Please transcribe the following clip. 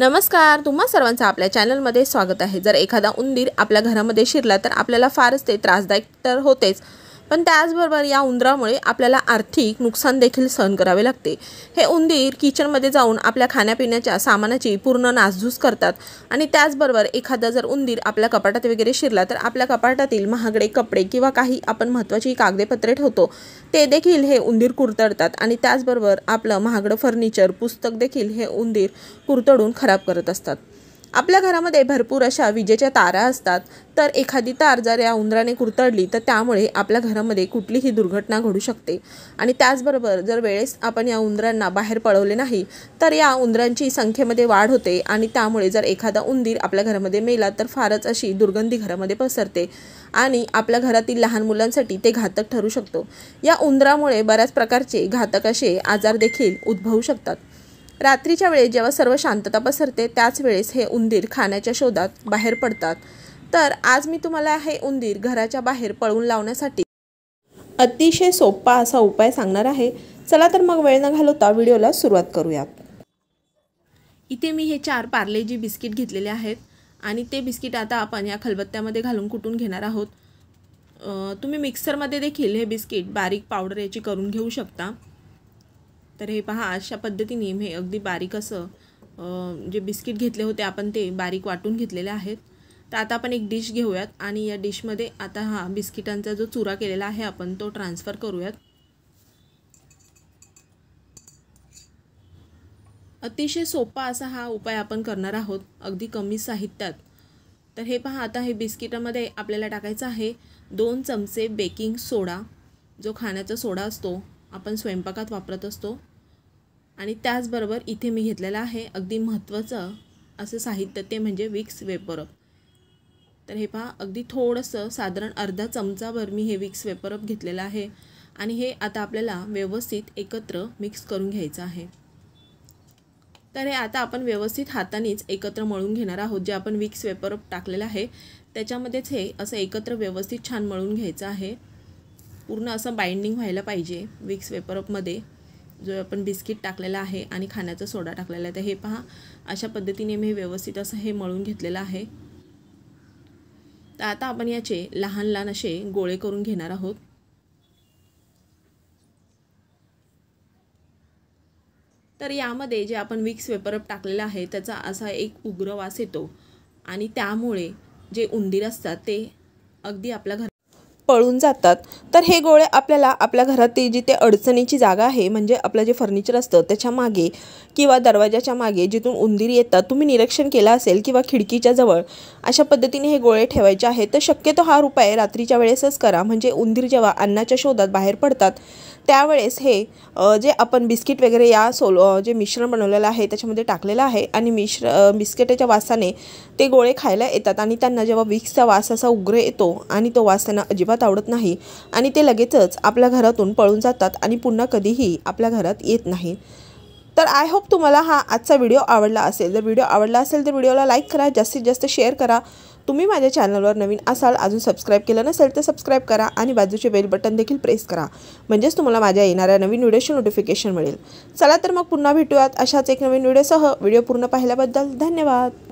नमस्कार तुम्हा सर्वांचं आपल्या चॅनलमध्ये स्वागत आहे जर एखादा उंदीर आपल्या घरामध्ये शिरला तर आपल्याला फारच ते त्रासदायक तर होतेच पण त्याचबरोबर या उंदरामुळे आपल्याला आर्थिक नुकसान देखील सहन करावे लागते हे उंदीर किचनमध्ये जाऊन आपल्या खाण्यापिण्याच्या सामानाची पूर्ण नासधूस करतात आणि त्याचबरोबर एखादा जर उंदीर आपल्या कपाटात वगैरे शिरला तर आपल्या कपाटातील महागडे कपडे किंवा काही आपण महत्त्वाची कागदेपत्रे ठेवतो ते देखील हे उंदीर कुरतडतात आणि त्याचबरोबर आपलं महागडं फर्निचर पुस्तक देखील हे उंदीर कुरतडून खराब करत असतात आपल्या घरामध्ये भरपूर अशा विजेच्या तारा असतात तर एखादी तार जर या उंदराने कुरतडली तर त्यामुळे आपल्या घरामध्ये कुठलीही दुर्घटना घडू शकते आणि त्याचबरोबर जर वेळेस आपण या उंदरांना बाहेर पळवले नाही तर या उंदरांची संख्येमध्ये वाढ होते आणि त्यामुळे जर एखादा उंदीर आपल्या घरामध्ये मेला तर फारच अशी दुर्गंधी घरामध्ये पसरते आणि आपल्या घरातील लहान मुलांसाठी ते घातक ठरू शकतो या उंदरामुळे बऱ्याच प्रकारचे घातक असे आजार देखील उद्भवू शकतात रात्रीच्या वेळेस जेव्हा सर्व शांतता पसरते त्याच वेळेस हे उंदीर खाण्याच्या शोधात बाहेर पडतात तर आज मी तुम्हाला हे उंदीर घराच्या बाहेर पळून लावण्यासाठी अतिशय सोपा असा उपाय सांगणार आहे चला तर मग वेळ न घालवता व्हिडिओला सुरुवात करूयात इथे मी हे चार जी बिस्किट घेतलेले आहेत आणि ते बिस्किट आता आपण या खलबत्त्यामध्ये घालून कुटून घेणार आहोत तुम्ही मिक्सरमध्ये देखील हे बिस्किट बारीक पावडर याची करून घेऊ शकता तर हे पहा अशा पद्धतीने हे अगदी बारीक असं जे बिस्किट घेतले होते आपण ते बारीक वाटून घेतलेले आहेत तर आता आपण एक डिश घेऊयात आणि या डिशमध्ये आता हा बिस्किटांचा जो चुरा केलेला आहे आपण तो ट्रान्सफर करूयात अतिशय सोपा असा हा उपाय आपण करणार आहोत अगदी कमी साहित्यात तर हे पहा आता हे बिस्किटामध्ये आपल्याला टाकायचं आहे दोन चमचे बेकिंग सोडा जो खाण्याचा सोडा असतो आपण स्वयंपाकात वापरत असतो आणि त्याचबरोबर इथे मी घेतलेलं आहे अगदी महत्त्वाचं असं साहित्य ते म्हणजे विक्स वेपरप तर हे पहा अगदी थोडंसं साधारण अर्धा चमचाभर मी हे विक्स वेपरप घेतलेलं आहे आणि हे आता आपल्याला व्यवस्थित एकत्र मिक्स करून घ्यायचं आहे तर हे आता आपण व्यवस्थित हातानेच एकत्र मळून घेणार आहोत जे आपण विक्स वेपरप टाकलेलं आहे त्याच्यामध्येच हे असं एकत्र व्यवस्थित छान मळून घ्यायचं आहे पूर्ण असं बाइंडिंग व्हायला पाहिजे विक्स वेपरअपमध्ये जो आपण बिस्किट टाकलेला आहे आणि खाण्याचा सोडा टाकलेला आहे तर हे पहा अशा पद्धतीने मी व्यवस्थित असं हे मळून घेतलेलं आहे तर आता आपण याचे लहान लहान असे गोळे करून घेणार आहोत तर यामध्ये जे आपण विक्स वेपरअप टाकलेलं आहे त्याचा असा एक उग्र वास येतो आणि त्यामुळे जे उंदीर असतात ते अगदी आपल्या पळून जातात तर हे गोळे आपल्याला आपल्या घरातील जिथे अडचणीची जागा आहे म्हणजे आपलं जे फर्निचर असतं त्याच्या मागे किंवा दरवाजाच्या मागे जिथून उंदीर येतात तुम्ही निरीक्षण केलं असेल किंवा खिडकीच्या जवळ अशा पद्धतीने हे गोळे ठेवायचे आहेत तर शक्यतो हा उपाय रात्रीच्या वेळेसच करा म्हणजे उंदीर जेव्हा अन्नाच्या शोधात बाहेर पडतात त्यावेळेस हे जे आपण बिस्किट वगैरे या सोलो जे मिश्रण बनवलेलं आहे त्याच्यामध्ये टाकलेलं आहे आणि मिश्र बिस्किटाच्या वासाने ते गोळे खायला येतात आणि त्यांना जेव्हा विक्सचा वास असा उग्र येतो आणि तो वास त्यांना अजिबात आवडत नाही आणि ते लगेचच आपल्या घरातून पळून जातात आणि पुन्हा कधीही आपल्या घरात येत नाही तर आय होप तुम्हाला हा आजचा व्हिडिओ आवडला असेल जर व्हिडिओ आवडला असेल तर व्हिडिओला लाईक करा जास्तीत जास्त शेअर करा तुम्ही माझ्या चॅनलवर नवीन असाल अजून सबस्क्राईब केलं नसेल तर सबस्क्राईब करा आणि बाजूचे बेल बटन देखील प्रेस करा म्हणजेच तुम्हाला माझ्या येणाऱ्या नवीन व्हिडिओची नोटिफिकेशन मिळेल चला तर मग पुन्हा भेटूयात अशाच एक नवीन व्हिडिओसह व्हिडिओ पूर्ण पाहिल्याबद्दल धन्यवाद